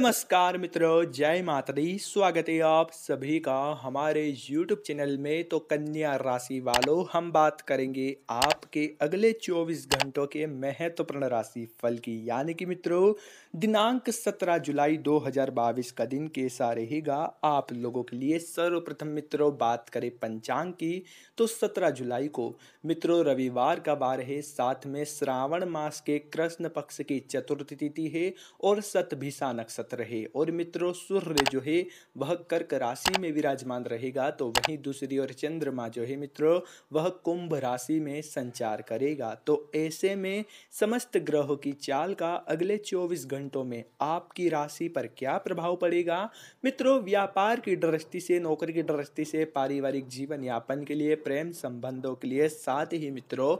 नमस्कार मित्रों जय माता दी स्वागत है आप सभी का हमारे YouTube चैनल में तो कन्या राशि वालों हम बात करेंगे आपके अगले 24 घंटों के महत्वपूर्ण राशि फल की यानी कि मित्रों दिनांक 17 जुलाई 2022 का दिन कैसा रहेगा आप लोगों के लिए सर्वप्रथम मित्रों बात करें पंचांग की तो 17 जुलाई को मित्रों रविवार का बार है साथ में श्रावण मास के कृष्ण पक्ष की चतुर्थी तिथि है और सतभिषा नक्षत्र बरकत रहे और मित्रों सूर्य जो है वह कर्क राशि में विराजमान रहेगा तो वहीं दूसरी ओर चंद्रमा जो है मित्रों वह कुंभ राशि में संचार करेगा तो ऐसे में समस्त ग्रहों की चाल का अगले 24 घंटों में आपकी राशि पर क्या प्रभाव पड़ेगा मित्रों व्यापार की दृष्टि से नौकरी की दृष्टि से पारिवारिक जीवन यापन के लिए प्रेम संबंधों के लिए साथ ही मित्रों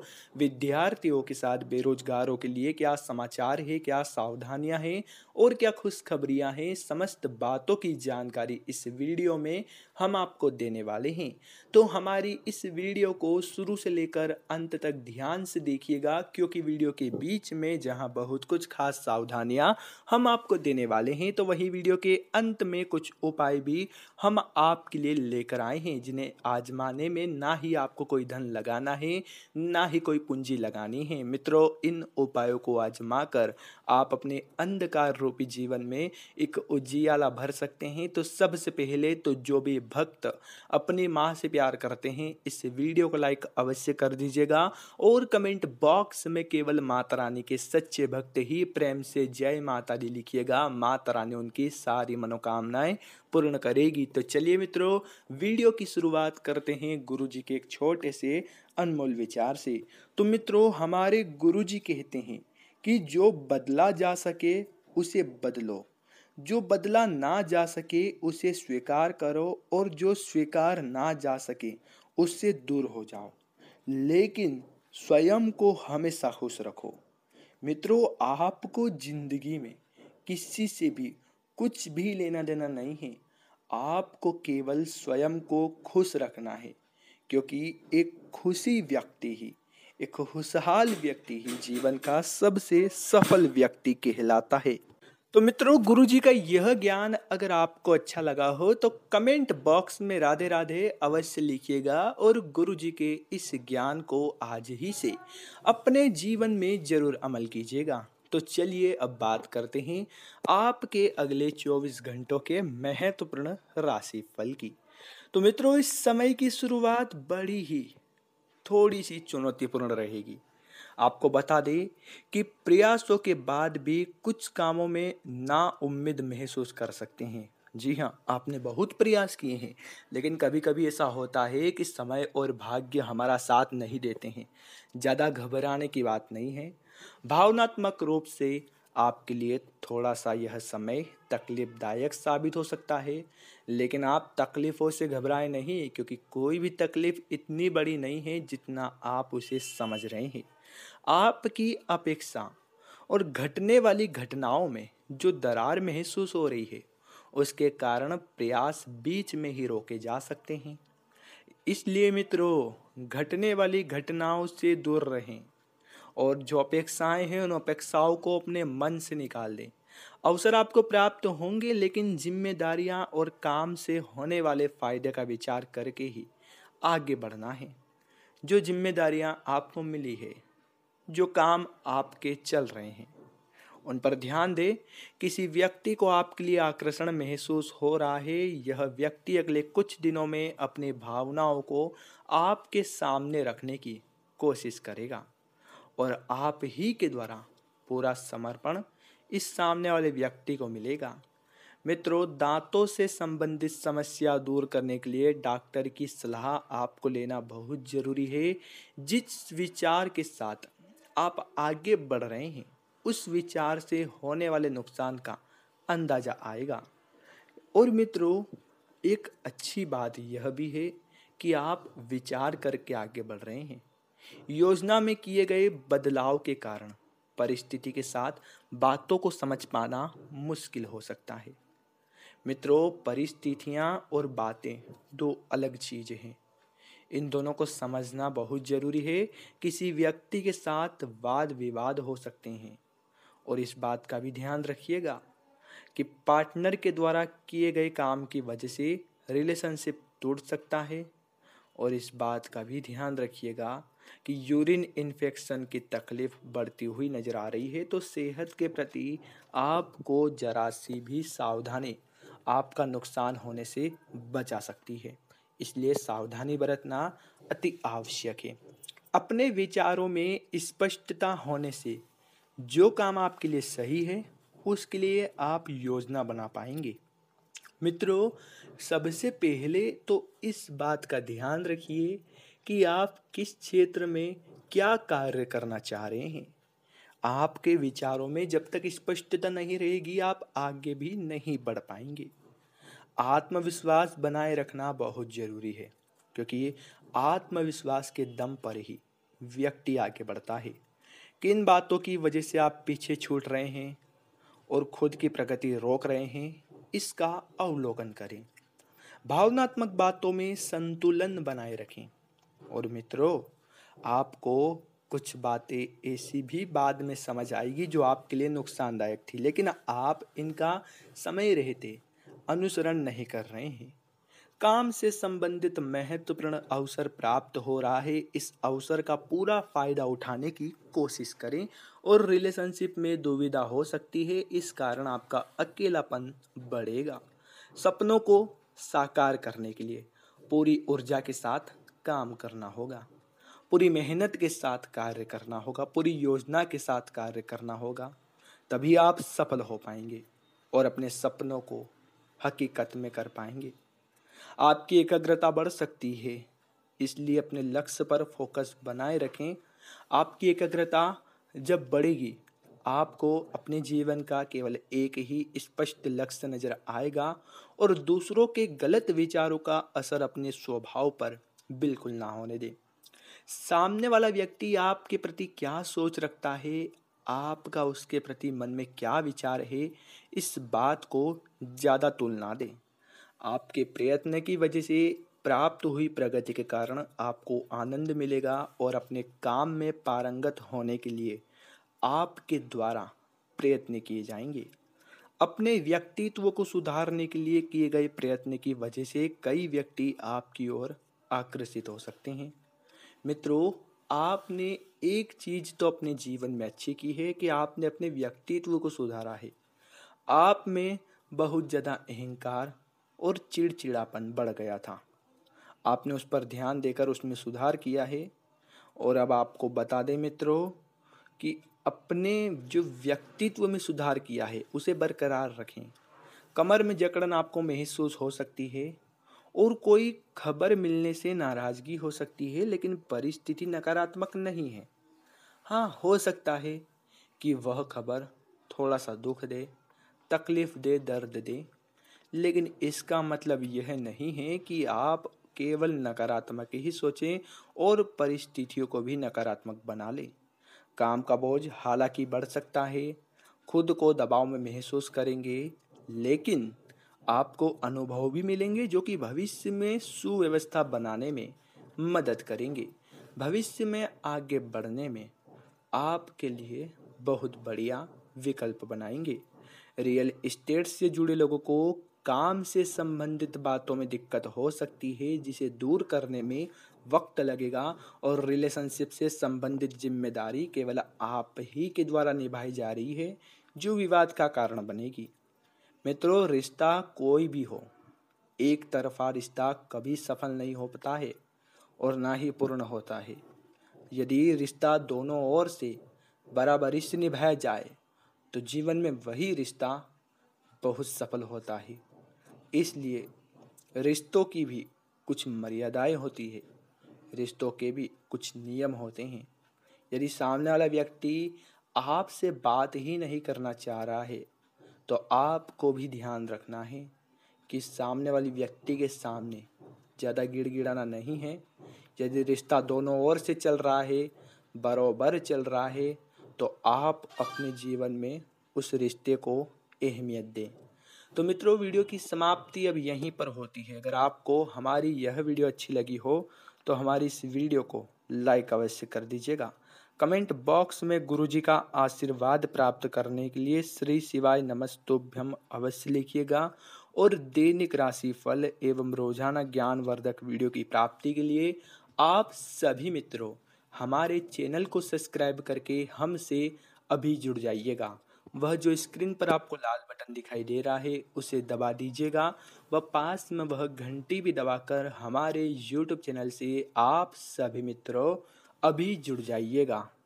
विद्यार्थियों के साथ बेरोजगारों के लिए क्या समाचार है क्या सावधानियां हैं और क्या खुश खुशखबरियाँ हैं समस्त बातों की जानकारी इस वीडियो में हम आपको देने वाले हैं तो हमारी इस वीडियो को शुरू से लेकर अंत तक ध्यान से देखिएगा क्योंकि वीडियो के बीच में जहाँ बहुत कुछ खास सावधानियाँ हम आपको देने वाले हैं तो वही वीडियो के अंत में कुछ उपाय भी हम आपके लिए लेकर आए हैं जिन्हें आजमाने में ना ही आपको कोई धन लगाना है ना ही कोई पूंजी लगानी है मित्रों इन उपायों को आजमा कर आप अपने अंधकार रूपी जीवन में में एक उजियाला भर सकते हैं तो सबसे पहले तो जो भी भक्त अपनी माँ से प्यार करते हैं इस वीडियो को लाइक अवश्य कर दीजिएगा और कमेंट बॉक्स में केवल माता रानी के सच्चे भक्त ही प्रेम से जय माता दी लिखिएगा माता रानी उनकी सारी मनोकामनाएं पूर्ण करेगी तो चलिए मित्रों वीडियो की शुरुआत करते हैं गुरु जी के एक छोटे से अनमोल विचार से तो मित्रों हमारे गुरु जी कहते हैं कि जो बदला जा सके उसे बदलो जो बदला ना जा सके उसे स्वीकार करो और जो स्वीकार ना जा सके उससे दूर हो जाओ लेकिन स्वयं को हमेशा खुश रखो मित्रों आपको जिंदगी में किसी से भी कुछ भी लेना देना नहीं है आपको केवल स्वयं को खुश रखना है क्योंकि एक खुशी व्यक्ति ही एक खुशहाल व्यक्ति ही जीवन का सबसे सफल व्यक्ति कहलाता है तो मित्रों गुरुजी का यह ज्ञान अगर आपको अच्छा लगा हो तो कमेंट बॉक्स में राधे राधे अवश्य लिखिएगा और गुरुजी के इस ज्ञान को आज ही से अपने जीवन में जरूर अमल कीजिएगा तो चलिए अब बात करते हैं आपके अगले 24 घंटों के महत्वपूर्ण राशि फल की तो मित्रों इस समय की शुरुआत बड़ी ही थोड़ी सी चुनौतीपूर्ण रहेगी आपको बता दें कि प्रयासों के बाद भी कुछ कामों में ना उम्मीद महसूस कर सकते हैं जी हाँ आपने बहुत प्रयास किए हैं लेकिन कभी कभी ऐसा होता है कि समय और भाग्य हमारा साथ नहीं देते हैं ज़्यादा घबराने की बात नहीं है भावनात्मक रूप से आपके लिए थोड़ा सा यह समय तकलीफ़दायक साबित हो सकता है लेकिन आप तकलीफ़ों से घबराएं नहीं क्योंकि कोई भी तकलीफ़ इतनी बड़ी नहीं है जितना आप उसे समझ रहे हैं आपकी अपेक्षा और घटने वाली घटनाओं में जो दरार महसूस हो रही है उसके कारण प्रयास बीच में ही रोके जा सकते हैं इसलिए मित्रों घटने वाली घटनाओं से दूर रहें और जो अपेक्षाएं हैं उन अपेक्षाओं को अपने मन से निकाल दें अवसर आपको प्राप्त होंगे लेकिन जिम्मेदारियां और काम से होने वाले फायदे का विचार करके ही आगे बढ़ना है जो जिम्मेदारियां आपको मिली है जो काम आपके चल रहे हैं उन पर ध्यान दें किसी व्यक्ति को आपके लिए आकर्षण महसूस हो रहा है यह व्यक्ति अगले कुछ दिनों में अपनी भावनाओं को आपके सामने रखने की कोशिश करेगा और आप ही के द्वारा पूरा समर्पण इस सामने वाले व्यक्ति को मिलेगा मित्रों दांतों से संबंधित समस्या दूर करने के लिए डॉक्टर की सलाह आपको लेना बहुत ज़रूरी है जिस विचार के साथ आप आगे बढ़ रहे हैं उस विचार से होने वाले नुकसान का अंदाज़ा आएगा और मित्रों एक अच्छी बात यह भी है कि आप विचार करके आगे बढ़ रहे हैं योजना में किए गए बदलाव के कारण परिस्थिति के साथ बातों को समझ पाना मुश्किल हो सकता है मित्रों परिस्थितियाँ और बातें दो अलग चीज़ें हैं इन दोनों को समझना बहुत ज़रूरी है किसी व्यक्ति के साथ वाद विवाद हो सकते हैं और इस बात का भी ध्यान रखिएगा कि पार्टनर के द्वारा किए गए काम की वजह से रिलेशनशिप टूट सकता है और इस बात का भी ध्यान रखिएगा कि यूरिन इन्फेक्शन की तकलीफ बढ़ती हुई नज़र आ रही है तो सेहत के प्रति आपको जरा सी भी सावधानी आपका नुकसान होने से बचा सकती है इसलिए सावधानी बरतना अति आवश्यक है अपने विचारों में स्पष्टता होने से जो काम आपके लिए सही है उसके लिए आप योजना बना पाएंगे मित्रों सबसे पहले तो इस बात का ध्यान रखिए कि आप किस क्षेत्र में क्या कार्य करना चाह रहे हैं आपके विचारों में जब तक स्पष्टता नहीं रहेगी आप आगे भी नहीं बढ़ पाएंगे आत्मविश्वास बनाए रखना बहुत ज़रूरी है क्योंकि आत्मविश्वास के दम पर ही व्यक्ति आगे बढ़ता है किन बातों की वजह से आप पीछे छूट रहे हैं और खुद की प्रगति रोक रहे हैं इसका अवलोकन करें भावनात्मक बातों में संतुलन बनाए रखें और मित्रों आपको कुछ बातें ऐसी भी बाद में समझ आएगी जो आपके लिए नुकसानदायक थी लेकिन आप इनका समय रहते अनुसरण नहीं कर रहे हैं काम से संबंधित महत्वपूर्ण अवसर प्राप्त हो रहा है इस अवसर का पूरा फायदा उठाने की कोशिश करें और रिलेशनशिप में दुविधा हो सकती है इस कारण आपका अकेलापन बढ़ेगा सपनों को साकार करने के लिए पूरी ऊर्जा के साथ काम करना होगा पूरी मेहनत के साथ कार्य करना होगा पूरी योजना के साथ कार्य करना होगा तभी आप सफल हो पाएंगे और अपने सपनों को हकीकत में कर पाएंगे आपकी एकाग्रता बढ़ सकती है इसलिए अपने लक्ष्य पर फोकस बनाए रखें आपकी एकाग्रता जब बढ़ेगी आपको अपने जीवन का केवल एक ही स्पष्ट लक्ष्य नजर आएगा और दूसरों के गलत विचारों का असर अपने स्वभाव पर बिल्कुल ना होने दें सामने वाला व्यक्ति आपके प्रति क्या सोच रखता है आपका उसके प्रति मन में क्या विचार है इस बात को ज़्यादा तुल ना दें आपके प्रयत्न की वजह से प्राप्त हुई प्रगति के कारण आपको आनंद मिलेगा और अपने काम में पारंगत होने के लिए आपके द्वारा प्रयत्न किए जाएंगे अपने व्यक्तित्व को सुधारने के लिए किए गए प्रयत्न की वजह से कई व्यक्ति आपकी ओर आकर्षित हो सकते हैं मित्रों आपने एक चीज़ तो अपने जीवन में अच्छी की है कि आपने अपने व्यक्तित्व को सुधारा है आप में बहुत ज़्यादा अहंकार और चिड़चिड़ापन बढ़ गया था आपने उस पर ध्यान देकर उसमें सुधार किया है और अब आपको बता दें मित्रों कि अपने जो व्यक्तित्व में सुधार किया है उसे बरकरार रखें कमर में जकड़न आपको महसूस हो सकती है और कोई खबर मिलने से नाराज़गी हो सकती है लेकिन परिस्थिति नकारात्मक नहीं है हाँ हो सकता है कि वह खबर थोड़ा सा दुख दे तकलीफ़ दे दर्द दे लेकिन इसका मतलब यह नहीं है कि आप केवल नकारात्मक ही सोचें और परिस्थितियों को भी नकारात्मक बना लें काम का बोझ हालांकि बढ़ सकता है खुद को दबाव में महसूस करेंगे लेकिन आपको अनुभव भी मिलेंगे जो कि भविष्य में सुव्यवस्था बनाने में मदद करेंगे भविष्य में आगे बढ़ने में आपके लिए बहुत बढ़िया विकल्प बनाएंगे रियल इस्टेट से जुड़े लोगों को काम से संबंधित बातों में दिक्कत हो सकती है जिसे दूर करने में वक्त लगेगा और रिलेशनशिप से संबंधित जिम्मेदारी केवल आप ही के द्वारा निभाई जा रही है जो विवाद का कारण बनेगी मित्रों रिश्ता कोई भी हो एक तरफा रिश्ता कभी सफल नहीं हो पाता है और ना ही पूर्ण होता है यदि रिश्ता दोनों ओर से बराबरी से निभाया जाए तो जीवन में वही रिश्ता बहुत सफल होता है इसलिए रिश्तों की भी कुछ मर्यादाएं होती है रिश्तों के भी कुछ नियम होते हैं यदि सामने वाला व्यक्ति आपसे बात ही नहीं करना चाह रहा है तो आपको भी ध्यान रखना है कि सामने वाली व्यक्ति के सामने ज़्यादा गिड़गिड़ाना नहीं है यदि रिश्ता दोनों ओर से चल रहा है बरोबर चल रहा है तो आप अपने जीवन में उस रिश्ते को अहमियत दें तो मित्रों वीडियो की समाप्ति अब यहीं पर होती है अगर आपको हमारी यह वीडियो अच्छी लगी हो तो हमारी इस वीडियो को लाइक अवश्य कर दीजिएगा कमेंट बॉक्स में गुरुजी का आशीर्वाद प्राप्त करने के लिए श्री शिवाय नमस्तोभ्यम अवश्य लिखिएगा और दैनिक राशि फल एवं रोजाना ज्ञानवर्धक वीडियो की प्राप्ति के लिए आप सभी मित्रों हमारे चैनल को सब्सक्राइब करके हमसे अभी जुड़ जाइएगा वह जो स्क्रीन पर आपको लाल बटन दिखाई दे रहा है उसे दबा दीजिएगा व पास में वह घंटी भी दबाकर हमारे यूट्यूब चैनल से आप सभी मित्रों अभी जुड़ जाइएगा